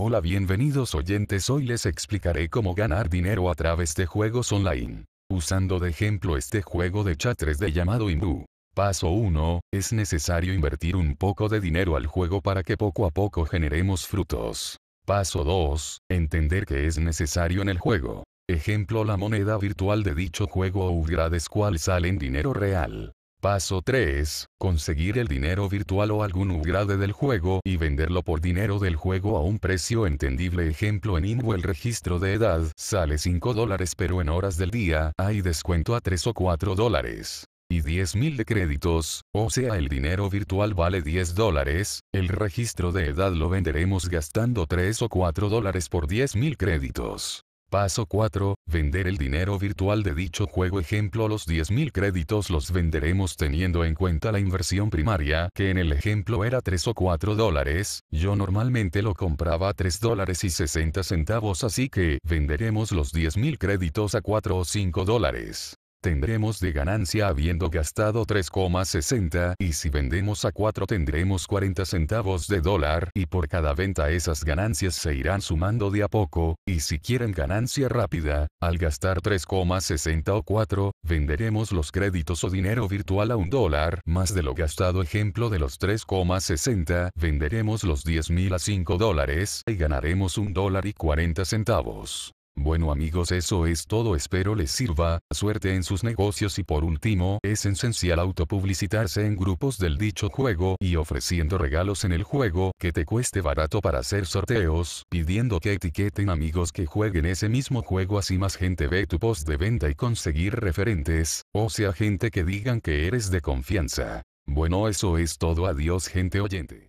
Hola bienvenidos oyentes hoy les explicaré cómo ganar dinero a través de juegos online. Usando de ejemplo este juego de chat 3D llamado Imbu. Paso 1, es necesario invertir un poco de dinero al juego para que poco a poco generemos frutos. Paso 2, entender que es necesario en el juego. Ejemplo la moneda virtual de dicho juego o upgrades cual salen dinero real. Paso 3. Conseguir el dinero virtual o algún upgrade del juego y venderlo por dinero del juego a un precio entendible. Ejemplo en Invo el registro de edad sale 5 dólares pero en horas del día hay descuento a 3 o 4 dólares y mil de créditos, o sea el dinero virtual vale 10 dólares, el registro de edad lo venderemos gastando 3 o 4 dólares por mil créditos. Paso 4. Vender el dinero virtual de dicho juego ejemplo los 10.000 créditos los venderemos teniendo en cuenta la inversión primaria que en el ejemplo era 3 o 4 dólares, yo normalmente lo compraba a 3 dólares y 60 centavos así que venderemos los 10.000 créditos a 4 o 5 dólares tendremos de ganancia habiendo gastado 3,60 y si vendemos a 4 tendremos 40 centavos de dólar y por cada venta esas ganancias se irán sumando de a poco, y si quieren ganancia rápida, al gastar 3,60 o 4, venderemos los créditos o dinero virtual a un dólar más de lo gastado ejemplo de los 3,60, venderemos los 10.000 a 5 dólares y ganaremos un dólar y 40 centavos. Bueno amigos eso es todo espero les sirva, suerte en sus negocios y por último es esencial autopublicitarse en grupos del dicho juego y ofreciendo regalos en el juego que te cueste barato para hacer sorteos, pidiendo que etiqueten amigos que jueguen ese mismo juego así más gente ve tu post de venta y conseguir referentes, o sea gente que digan que eres de confianza. Bueno eso es todo adiós gente oyente.